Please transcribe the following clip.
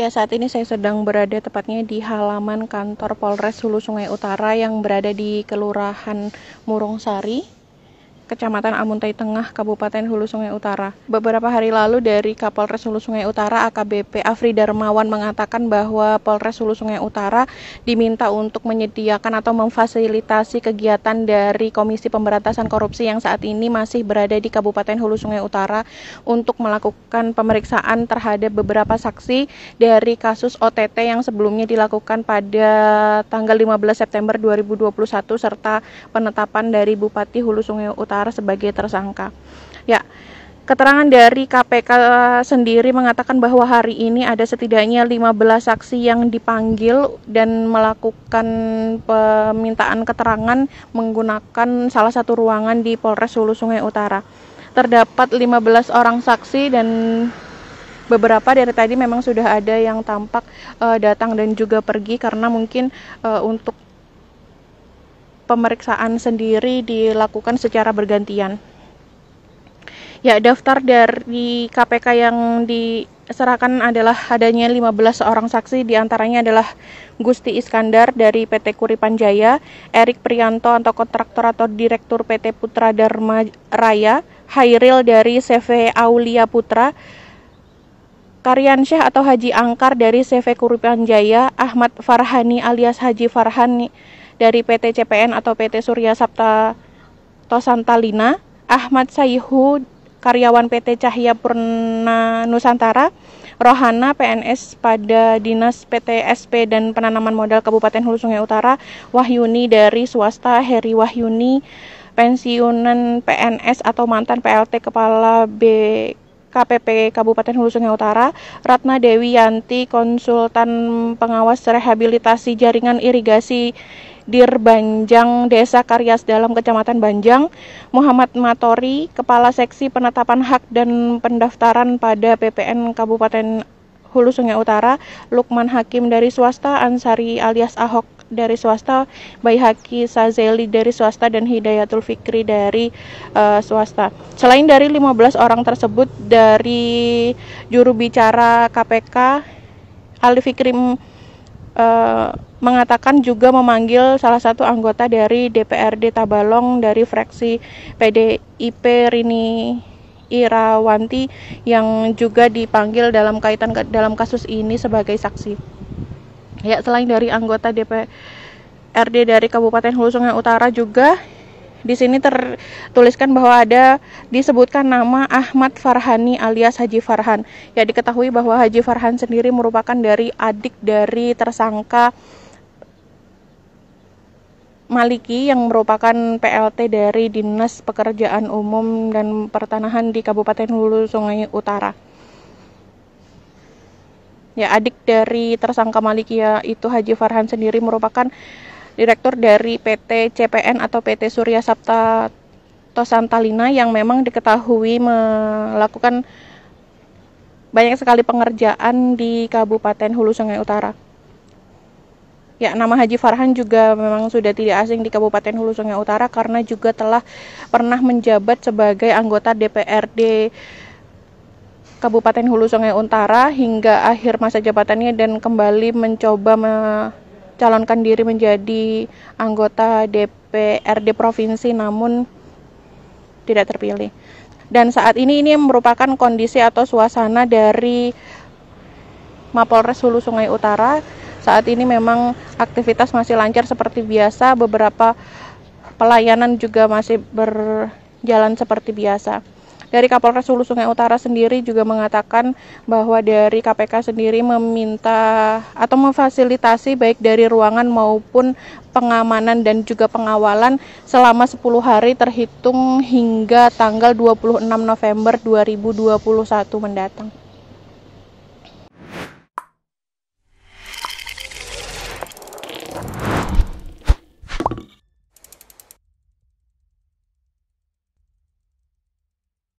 Ya, saat ini saya sedang berada tepatnya di halaman kantor Polres Hulu Sungai Utara yang berada di Kelurahan Murung Sari. Kecamatan Amuntai Tengah, Kabupaten Hulu Sungai Utara. Beberapa hari lalu dari Kapolres Hulu Sungai Utara AKBP Afri Darmawan mengatakan bahwa Polres Hulu Sungai Utara diminta untuk menyediakan atau memfasilitasi kegiatan dari Komisi Pemberantasan Korupsi yang saat ini masih berada di Kabupaten Hulu Sungai Utara untuk melakukan pemeriksaan terhadap beberapa saksi dari kasus OTT yang sebelumnya dilakukan pada tanggal 15 September 2021 serta penetapan dari Bupati Hulu Sungai Utara Utara sebagai tersangka. Ya, Keterangan dari KPK sendiri mengatakan bahwa hari ini ada setidaknya 15 saksi yang dipanggil dan melakukan permintaan keterangan menggunakan salah satu ruangan di Polres Hulu Sungai Utara. Terdapat 15 orang saksi dan beberapa dari tadi memang sudah ada yang tampak uh, datang dan juga pergi karena mungkin uh, untuk pemeriksaan sendiri dilakukan secara bergantian. Ya, daftar dari KPK yang diserahkan adalah adanya 15 orang saksi, diantaranya adalah Gusti Iskandar dari PT Kuripan Jaya, Erik Prianto atau kontraktor atau direktur PT Putra Dharma Raya, Hairil dari CV Aulia Putra, Karyansyah atau Haji Angkar dari CV Kuripan Jaya, Ahmad Farhani alias Haji Farhani dari PT CPN atau PT Surya Sapta Tosantalina, Ahmad Sayhu, karyawan PT Cahya Purna Nusantara, Rohana PNS pada Dinas PT SP dan Penanaman Modal Kabupaten Hulu Sungai Utara, Wahyuni dari swasta Heri Wahyuni, pensiunan PNS atau mantan PLT Kepala B Kabupaten Hulu Sungai Utara, Ratna Dewi Yanti, konsultan pengawas rehabilitasi jaringan irigasi Dir Dirbanjang Desa Karyas Dalam Kecamatan Banjang, Muhammad Matori, Kepala Seksi Penetapan Hak dan Pendaftaran pada PPN Kabupaten Hulu Sungai Utara, Lukman Hakim dari swasta, Ansari alias Ahok dari swasta, Haki Sazeli dari swasta dan Hidayatul Fikri dari uh, swasta. Selain dari 15 orang tersebut dari juru bicara KPK Ali Fikrim Eh, mengatakan juga memanggil salah satu anggota dari DPRD Tabalong dari fraksi PDIP Rini Irawanti yang juga dipanggil dalam kaitan dalam kasus ini sebagai saksi. Ya, selain dari anggota DPRD dari Kabupaten Hulu Sungai Utara juga di sini tertuliskan bahwa ada disebutkan nama Ahmad Farhani alias Haji Farhan. Ya diketahui bahwa Haji Farhan sendiri merupakan dari adik dari tersangka Maliki yang merupakan PLT dari Dinas Pekerjaan Umum dan Pertanahan di Kabupaten Hulu Sungai Utara. Ya, adik dari tersangka Maliki itu Haji Farhan sendiri merupakan direktur dari PT CPN atau PT Surya Sapta Tosantalina yang memang diketahui melakukan banyak sekali pengerjaan di Kabupaten Hulu Sungai Utara. Ya, nama Haji Farhan juga memang sudah tidak asing di Kabupaten Hulu Sungai Utara karena juga telah pernah menjabat sebagai anggota DPRD Kabupaten Hulu Sungai Utara hingga akhir masa jabatannya dan kembali mencoba me calonkan diri menjadi anggota DPRD provinsi namun tidak terpilih. Dan saat ini ini merupakan kondisi atau suasana dari Mapolres Hulu Sungai Utara. Saat ini memang aktivitas masih lancar seperti biasa, beberapa pelayanan juga masih berjalan seperti biasa. Dari Kapolres Hulu Sungai Utara sendiri juga mengatakan bahwa dari KPK sendiri meminta atau memfasilitasi baik dari ruangan maupun pengamanan dan juga pengawalan selama 10 hari terhitung hingga tanggal 26 November 2021 mendatang.